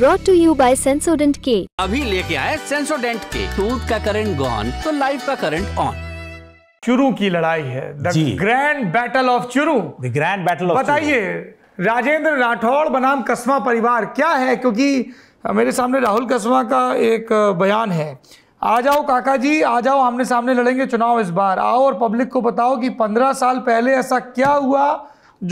Brought to you by Sensodyne के अभी लेके आए सेंसोडेंट के टूथ का करंट गॉन तो लाइफ का करंट ऑन चुरू की लड़ाई है the grand battle of Churu the grand battle of बताइए राजेंद्र राठौड़ बनाम कस्मा परिवार क्या है क्योंकि मेरे सामने राहुल कस्मा का एक बयान है आ जाओ काका जी आ जाओ आमने सामने लड़ेंगे चुनाव इस बार आओ और पब्लिक को बताओ कि पंद्रह साल पहले ऐसा क्या हुआ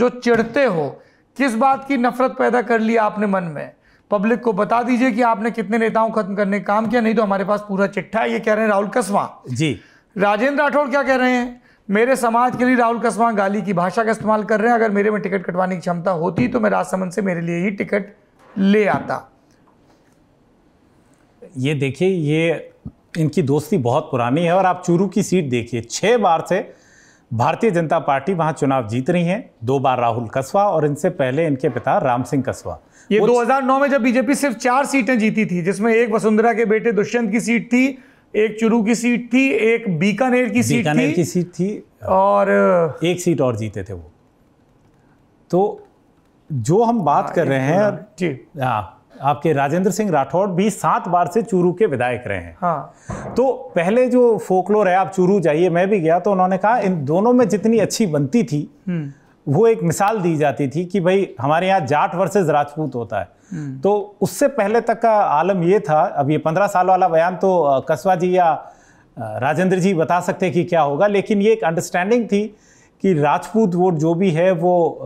जो चिढ़ते हो किस बात की नफरत पैदा कर ली आपने मन में पब्लिक को बता दीजिए कि आपने कितने नेताओं खत्म करने का काम किया नहीं तो हमारे पास पूरा चिट्ठा है ये कह रहे हैं राहुल कसवा जी राजेंद्र राठौड़ क्या कह रहे हैं मेरे समाज के लिए राहुल कस्वा गाली की भाषा का इस्तेमाल कर रहे हैं अगर मेरे में टिकट कटवाने की क्षमता होती तो मैं राजसमंद से मेरे लिए ही टिकट ले आता ये देखिए ये इनकी दोस्ती बहुत पुरानी है और आप चूरू की सीट देखिए छः बार से भारतीय जनता पार्टी वहाँ चुनाव जीत रही है दो बार राहुल कस्बा और इनसे पहले इनके पिता राम सिंह कस्बा ये 2009 में जब बीजेपी सिर्फ चार सीटें जीती थी जिसमें एक वसुंधरा के बेटे दुष्यंत की सीट थी एक चुरू की सीट थी एक बीकानेर की सीट थी की सीट थी और एक सीट और जीते थे वो तो जो हम बात हाँ, कर रहे हैं जी हाँ आपके राजेंद्र सिंह राठौड़ भी सात बार से चूरू के विधायक रहे हैं हाँ। तो पहले जो फोकलोर है आप चूरू जाइए मैं भी गया तो उन्होंने कहा इन दोनों में जितनी अच्छी बनती थी हम्म। वो एक मिसाल दी जाती थी कि भाई हमारे यहाँ जाट वर्सेस राजपूत होता है हम्म। तो उससे पहले तक का आलम ये था अब ये पंद्रह साल वाला बयान तो कस्बा जी या राजेंद्र जी बता सकते हैं कि क्या होगा लेकिन ये एक अंडरस्टैंडिंग थी कि राजपूत वोट जो भी है वो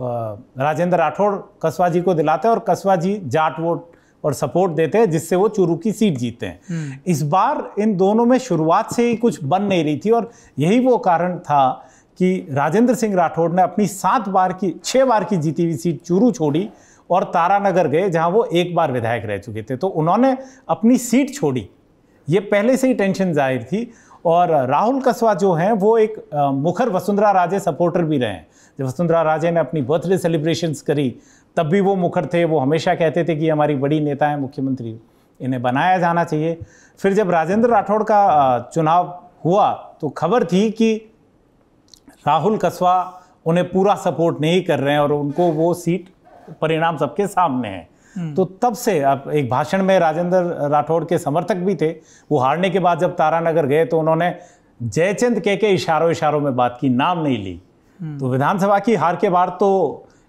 राजेंद्र राठौड़ कस्वा जी को दिलाते हैं और कस्बा जी जाट वोट और सपोर्ट देते हैं जिससे वो चूरू की सीट जीते हैं हम्म। इस बार इन दोनों में शुरुआत से ही कुछ बन नहीं रही थी और यही वो कारण था कि राजेंद्र सिंह राठौड़ ने अपनी सात बार की छः बार की जीती हुई सीट चूरू छोड़ी और तारानगर गए जहां वो एक बार विधायक रह चुके थे तो उन्होंने अपनी सीट छोड़ी ये पहले से ही टेंशन जाहिर थी और राहुल कस्वा जो हैं वो एक मुखर वसुंधरा राजे सपोर्टर भी रहे हैं जब वसुंधरा राजे ने अपनी बर्थडे सेलिब्रेशंस करी तब भी वो मुखर थे वो हमेशा कहते थे कि हमारी बड़ी नेता हैं मुख्यमंत्री इन्हें बनाया जाना चाहिए फिर जब राजेंद्र राठौड़ का चुनाव हुआ तो खबर थी कि राहुल कस्बा उन्हें पूरा सपोर्ट नहीं कर रहे हैं और उनको वो सीट परिणाम सबके सामने है हम्म। तो तब से अब एक भाषण में राजेंद्र राठौड़ के समर्थक भी थे वो हारने के बाद जब तारानगर गए तो उन्होंने जयचंद कह के इशारों इशारों में बात की नाम नहीं ली हम्म। तो विधानसभा की हार के बाद तो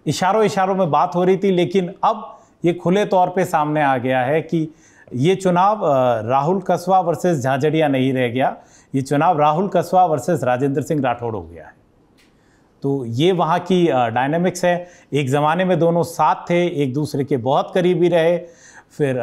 इशारों इशारों में बात हो रही थी लेकिन अब ये खुले तौर पे सामने आ गया है कि ये चुनाव राहुल कस्बा वर्सेस झांझड़िया नहीं रह गया ये चुनाव राहुल कस्बा वर्सेस राजेंद्र सिंह राठौड़ हो गया है तो ये वहाँ की डायनेमिक्स है एक ज़माने में दोनों साथ थे एक दूसरे के बहुत करीबी रहे फिर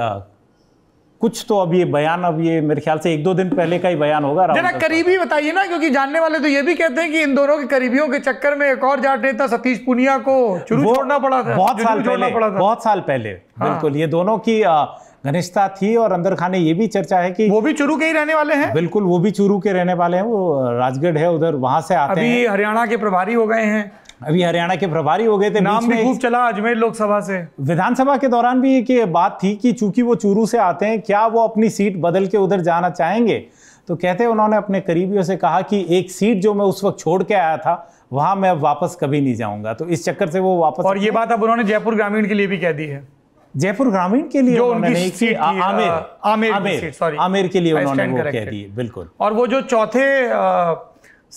कुछ तो अब ये बयान अब ये मेरे ख्याल से एक दो दिन पहले का ही बयान होगा जरा करीबी बताइए ना क्योंकि जानने वाले तो ये भी कहते हैं कि इन दोनों के करीबियों के चक्कर में एक और जाट नेता सतीश पुनिया को छोड़ना पड़ा था बहुत साल पहले बहुत साल पहले बिल्कुल ये दोनों की घनिष्ठता थी और अंदर खान ने ये भी चर्चा है कि वो भी चुरू के ही रहने वाले हैं बिल्कुल वो भी चुरू के रहने वाले हैं वो राजगढ़ है उधर वहां से आते अभी हैं हरियाणा के प्रभारी हो गए हैं अभी हरियाणा के प्रभारी हो गए थे नाम भी खूब चला अजमेर लोकसभा से विधानसभा के दौरान भी एक बात थी कि चूंकि वो चूरू से आते हैं क्या वो अपनी सीट बदल के उधर जाना चाहेंगे तो कहते हैं उन्होंने अपने करीबियों से कहा कि एक सीट जो मैं उस वक्त छोड़ के आया था वहां मैं वापस कभी नहीं जाऊंगा तो इस चक्कर से वो वापस और ये बात अब उन्होंने जयपुर ग्रामीण के लिए भी कह दी है जयपुर ग्रामीण के लिए उन्होंने आमिर आमिर आमिर सॉरी आमिर के लिए उन्होंने वो कह दिए बिल्कुल और वो जो चौथे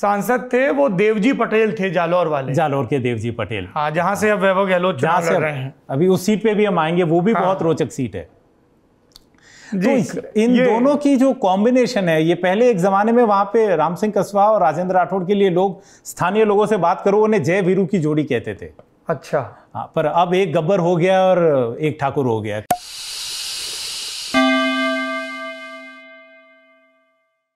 सांसद थे वो देवजी पटेल थे जालौर वाले जालौर के देवजी पटेल हाँ जहाँ से अब वैभव गहलोत चुनाव से रहे हैं अभी उस सीट पे भी हम आएंगे वो भी हाँ। बहुत रोचक सीट है तो इन दोनों की जो कॉम्बिनेशन है ये पहले एक जमाने में वहां पे राम सिंह कस्बा और राजेंद्र राठौड़ के लिए लोग स्थानीय लोगों से बात करो उन्हें जय वीरू की जोड़ी कहते थे अच्छा हाँ पर अब एक गब्बर हो गया और एक ठाकुर हो गया